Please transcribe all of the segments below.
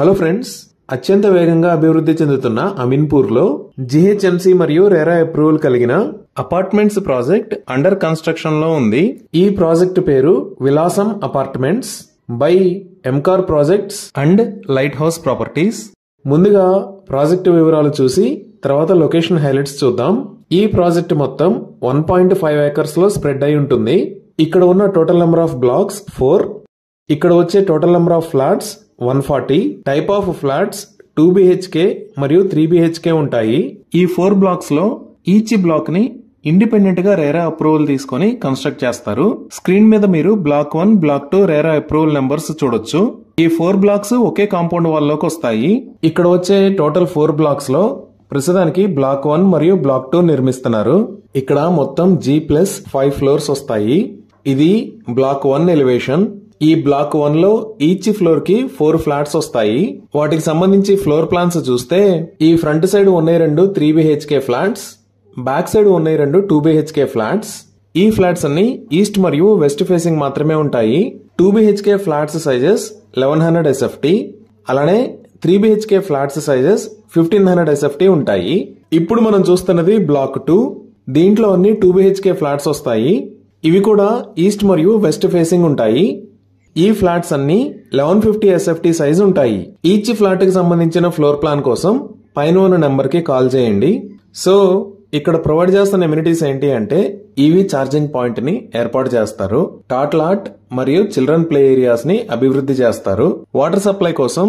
hello friends అత్యంత వేగంగా అభివృద్ధి చెందుతున్న అమిన్పూర్లో జిహెచ్ఎంసీ మరియు రెరా అప్రూవల్ కలిగిన అపార్ట్మెంట్స్ ప్రాజెక్ట్ అండర్ కన్స్ట్రక్షన్లో ఉంది ఈ ప్రాజెక్టు పేరు విలాసం అపార్ట్మెంట్స్ బై ఎంకార్ projects and light house properties ముందుగా ప్రాజెక్టు వివరాలు చూసి తర్వాత లొకేషన్ హైలైట్స్ చూద్దాం ఈ ప్రాజెక్ట్ మొత్తం వన్ పాయింట్ ఫైవ్ ఏకర్స్లో స్ప్రెడ్ అయి ఉంటుంది ఇక్కడ ఉన్న total number of blocks four ఇక్కడ వచ్చే total number of flats one forty type of flats two BHK మరియు త్రీ బిహెచ్కే ఉంటాయి ఈ ఫోర్ బ్లాక్స్ లో ఈచ్ బ్లాక్ ని ఇండిపెండెంట్ గా రేరా అప్రూవల్ తీసుకుని కన్స్ట్రక్ట్ చేస్తారు స్క్రీన్ మీద మీరు block one block two RERA approval numbers చూడొచ్చు ఈ ఫోర్ బ్లాక్స్ ఒకే కాంపౌండ్ వాళ్ళలోకి వస్తాయి ఇక్కడ వచ్చే టోటల్ ఫోర్ బ్లాక్స్ లో ప్రస్తుతానికి బ్లాక్ వన్ మరియు బ్లాక్ టూ నిర్మిస్తున్నారు ఇక్కడ మొత్తం జీ ప్లస్ ఫైవ్ ఫ్లోర్స్ వస్తాయి ఇది బ్లాక్ వన్ ఎలివేషన్ ఈ బ్లాక్ వన్ లో ఈచ్ ఫ్లోర్ కి ఫోర్ ఫ్లాట్స్ వస్తాయి వాటికి సంబంధించి ఫ్లోర్ ప్లాన్స్ చూస్తే ఈ ఫ్రంట్ సైడ్ ఉన్నాయి రెండు three BHK flats back side ఉన్నాయి రెండు టూ బిహెచ్కే ఫ్లాట్స్ ఈ ఫ్లాట్స్ అన్ని ఈస్ట్ మరియు వెస్ట్ ఫేసింగ్ మాత్రమే ఉంటాయి two BHK flats sizes eleven hundred SFT అలానే three BHK flats sizes fifteen hundred SFT ఉంటాయి ఇప్పుడు మనం చూస్తున్నది బ్లాక్ టూ దీంట్లో అన్ని టూ బిహెచ్కే ఫ్లాట్స్ వస్తాయి ఇవి కూడా ఈస్ట్ మరియు వెస్ట్ ఫేసింగ్ ఉంటాయి ఈ ఫ్లాట్స్ అన్ని లెవెన్ ఫిఫ్టీ ఎస్ఎఫ్టీ సైజ్ ఉంటాయి ఈచ్ ఫ్లాట్ కి సంబంధించిన ఫ్లోర్ ప్లాన్ కోసం పైన ఉన్న నెంబర్ కి కాల్ చేయండి సో ఇక్కడ ప్రొవైడ్ చేస్తున్న ఎమ్యూనిటీస్ ఏంటి అంటే ఈవీ ఛార్జింగ్ పాయింట్ ని ఏర్పాటు చేస్తారు టాట్లాట్ మరియు చిల్డ్రన్ ప్లే ఏరియాస్ ని అభివృద్ధి చేస్తారు వాటర్ సప్లై కోసం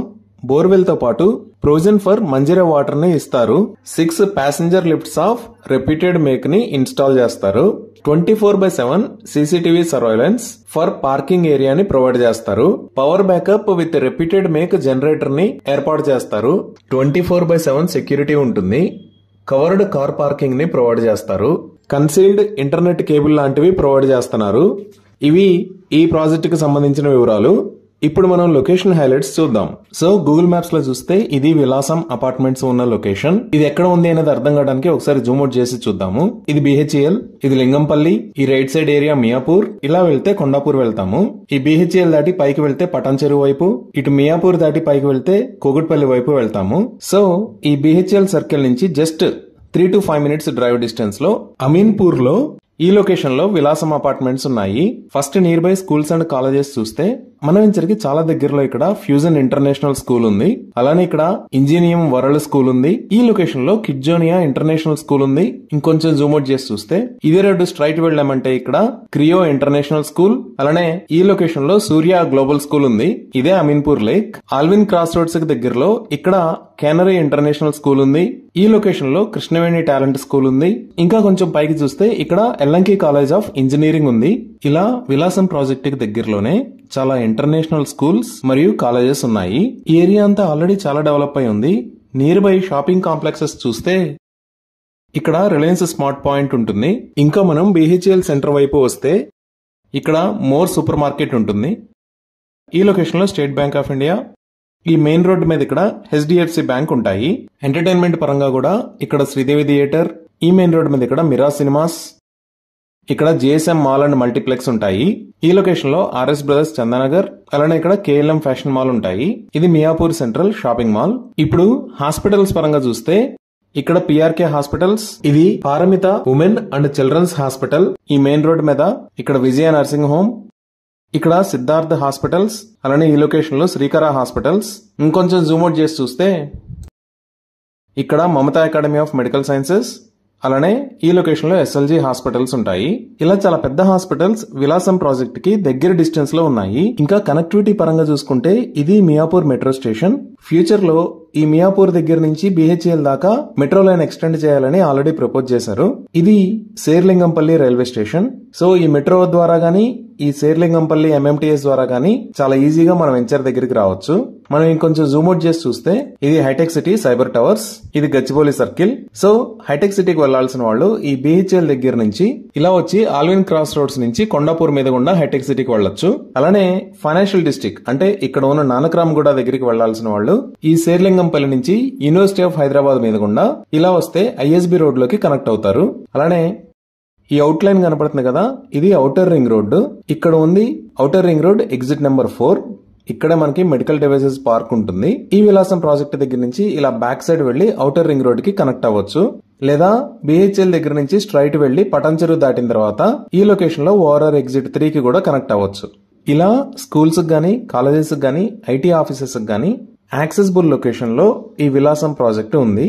బోర్వెల్ తో పాటు ప్రొవిజన్ ఫర్ మంజీరా వాటర్ ని ఇస్తారు six passenger lifts of reputed make ని ఇన్స్టాల్ చేస్తారు twenty four by seven CCTV surveillance for parking ఏరియాని ప్రొవైడ్ చేస్తారు power backup with repeated make generator ని ఏర్పాటు చేస్తారు twenty four by seven security ఉంటుంది కవర్డ్ కార్ పార్కింగ్ ని ప్రొవైడ్ చేస్తారు కన్సీల్డ్ ఇంటర్నెట్ కేబుల్ లాంటివి ప్రొవైడ్ చేస్తున్నారు ఇవి ఈ ప్రాజెక్టుకు సంబంధించిన వివరాలు ఇప్పుడు మనం లొకేషన్ హైలైట్స్ చూద్దాం సో గూగుల్ మ్యాప్స్ లో చూస్తే ఇది విలాసం అపార్ట్మెంట్స్ ఉన్న లొకేషన్ ఇది ఎక్కడ ఉంది అనేది అర్థం కావడానికి ఒకసారి జూమ్అట్ చేసి చూద్దాము ఇది బిహెచ్ఎల్ ఇది లింగంపల్లి ఈ రైట్ సైడ్ ఏరియా మియాపూర్ ఇలా వెళ్తే కొండాపూర్ వెళ్తాము ఈ బిహెచ్ఎల్ దాటి పైకి వెళ్తే పటాన్చెరు వైపు ఇటు మియాపూర్ దాటి పైకి వెళ్తే కోగుట్పల్లి వైపు వెళ్తాము సో ఈ బిహెచ్ఎల్ సర్కిల్ నుంచి just three to five minutes drive distance లో అమీన్పూర్ లో ఈ లొకేషన్ లో విలాసం అపార్ట్మెంట్స్ ఉన్నాయి first nearby schools and colleges చూస్తే మనవించరికి చాలా దగ్గరలో ఇక్కడ ఫ్యూజన్ ఇంటర్నేషనల్ స్కూల్ ఉంది అలానే ఇక్కడ ఇంజనీయం వరల్డ్ స్కూల్ ఉంది ఈ లొకేషన్ లో కిడ్జోనియా ఇంటర్నేషనల్ స్కూల్ ఉంది ఇంకొంచెం జూమ్అట్ చేసి చూస్తే ఇదే రోడ్డు స్ట్రైట్ వెళ్ళామంటే ఇక్కడ క్రియో ఇంటర్నేషనల్ స్కూల్ అలానే ఈ లొకేషన్ లో సూర్య గ్లోబల్ స్కూల్ ఉంది ఇదే Ameenpur lake Allwyn cross roads కి దగ్గరలో ఇక్కడ కెనరీ ఇంటర్నేషనల్ స్కూల్ ఉంది ఈ లొకేషన్ లో కృష్ణవేణి టాలెంట్ స్కూల్ ఉంది ఇంకా కొంచెం పైకి చూస్తే ఇక్కడ ఎల్లంకి కాలేజ్ ఆఫ్ ఇంజనీరింగ్ ఉంది ఇలా విలాసం ప్రాజెక్ట్ కి దగ్గరలోనే చాలా ఇంటర్నేషనల్ స్కూల్స్ మరియు కాలేజెస్ ఉన్నాయి ఈ ఏరియా అంతా ఆల్రెడీ చాలా డెవలప్ అయి ఉంది నియర్ బై షాపింగ్ కాంప్లెక్సెస్ చూస్తే ఇక్కడ రిలయన్స్ స్మార్ట్ పాయింట్ ఉంటుంది ఇంకా మనం బీహెచ్ఎల్ సెంటర్ వైపు వస్తే ఇక్కడ మోర్ సూపర్ మార్కెట్ ఉంటుంది ఈ లొకేషన్లో స్టేట్ బ్యాంక్ ఆఫ్ ఇండియా ఈ మెయిన్ రోడ్ మీద ఇక్కడ హెచ్డిఎఫ్సి బ్యాంక్ ఉంటాయి ఎంటర్టైన్మెంట్ పరంగా కూడా ఇక్కడ శ్రీదేవి థియేటర్ ఈ మెయిన్ రోడ్ మీద ఇక్కడ మిరా సినిమాస్ ఇక్కడ జిఎస్ఎం మాల్ అండ్ మల్టీప్లెక్స్ ఉంటాయి ఈ లొకేషన్ లో ఆర్ఎస్ బ్రదర్స్ చందానగర్ అలానే ఇక్కడ కేఎల్ఎం ఫ్యాషన్ మాల్ ఉంటాయి ఇది మియాపూర్ సెంట్రల్ షాపింగ్ మాల్ ఇప్పుడు హాస్పిటల్స్ పరంగా చూస్తే ఇక్కడ పిఆర్కే హాస్పిటల్స్ ఇది Paramitha women and children's hospital ఈ మెయిన్ రోడ్ మీద ఇక్కడ విజయ నర్సింగ్ హోమ్ ఇక్కడ సిద్ధార్థ హాస్పిటల్స్ అలానే ఈ లొకేషన్ లో శ్రీకర హాస్పిటల్స్ ఇంకొంచెం జూమ్అట్ చేసి చూస్తే ఇక్కడ Mamata academy of medical sciences అలానే ఈ లొకేషన్లో ఎస్ఎల్జీ హాస్పిటల్స్ ఉంటాయి ఇలా చాలా పెద్ద హాస్పిటల్స్ విలాసం ప్రాజెక్ట్ కి దగ్గర డిస్టెన్స్ లో ఉన్నాయి ఇంకా కనెక్టివిటీ పరంగా చూసుకుంటే ఇది మియాపూర్ మెట్రో స్టేషన్ ఫ్యూచర్ లో ఈ మియాపూర్ దగ్గర నుంచి బిహెచ్ఎల్ దాకా మెట్రో లైన్ ఎక్స్టెండ్ చేయాలని ఆల్రెడీ ప్రపోజ్ చేశారు ఇది శేర్లింగంపల్లి రైల్వే స్టేషన్ సో ఈ మెట్రో ద్వారా గానీ ఈ శేర్లింగంపల్లి ఎంఎంటీఎస్ ద్వారా కానీ చాలా ఈజీగా మనం వెంచర్ దగ్గరికి రావచ్చు మనం ఇంకొంచెం జూమ్అట్ చేసి చూస్తే ఇది హైటెక్ సిటీ సైబర్ టవర్స్ ఇది గచ్చిబౌలి సర్కిల్ సో హైటెక్ సిటీకి వెళ్లాల్సిన వాళ్ళు ఈ బిహెచ్ఎల్ దగ్గర నుంచి ఇలా వచ్చి ఆల్విన్ క్రాస్ రోడ్స్ నుంచి కొండాపూర్ మీద గుండా హైటెక్ సిటీకి వెళ్ళొచ్చు అలానే ఫైనాన్షియల్ డిస్టిక్ అంటే ఇక్కడ ఉన్న నానక్రామ్గూడ దగ్గరికి వెళ్లాల్సిన వాళ్ళు ఈ శేర్లింగంపల్లి నుంచి యూనివర్సిటీ ఆఫ్ హైదరాబాద్ మీద గుండా ఇలా వస్తే ఐఎస్బి రోడ్ లోకి కనెక్ట్ అవుతారు అలానే ఈ అవుట్ లైన్ కనపడుతుంది కదా ఇది అవుటర్ రింగ్ రోడ్డు ఇక్కడ ఉంది outer ring road exit number four ఇక్కడ మనకి మెడికల్ డివైసెస్ పార్క్ ఉంటుంది ఈ విలాసం ప్రాజెక్ట్ దగ్గర నుంచి ఇలా బ్యాక్ సైడ్ వెళ్లి అవుటర్ రింగ్ రోడ్ కి కనెక్ట్ అవ్వచ్చు లేదా బిహెచ్ఎల్ దగ్గర నుంచి స్ట్రైట్ వెళ్లి పటంచెరు దాటిన తర్వాత ఈ లొకేషన్ లో ఓఆర్ఆర్ ఎగ్జిట్ త్రీ కి కూడా కనెక్ట్ అవ్వచ్చు ఇలా స్కూల్స్ కానీ కాలేజెస్ కానీ ఐటీ ఆఫీసెస్ కానీ యాక్సెస్బుల్ లొకేషన్ లో ఈ విలాసం ప్రాజెక్ట్ ఉంది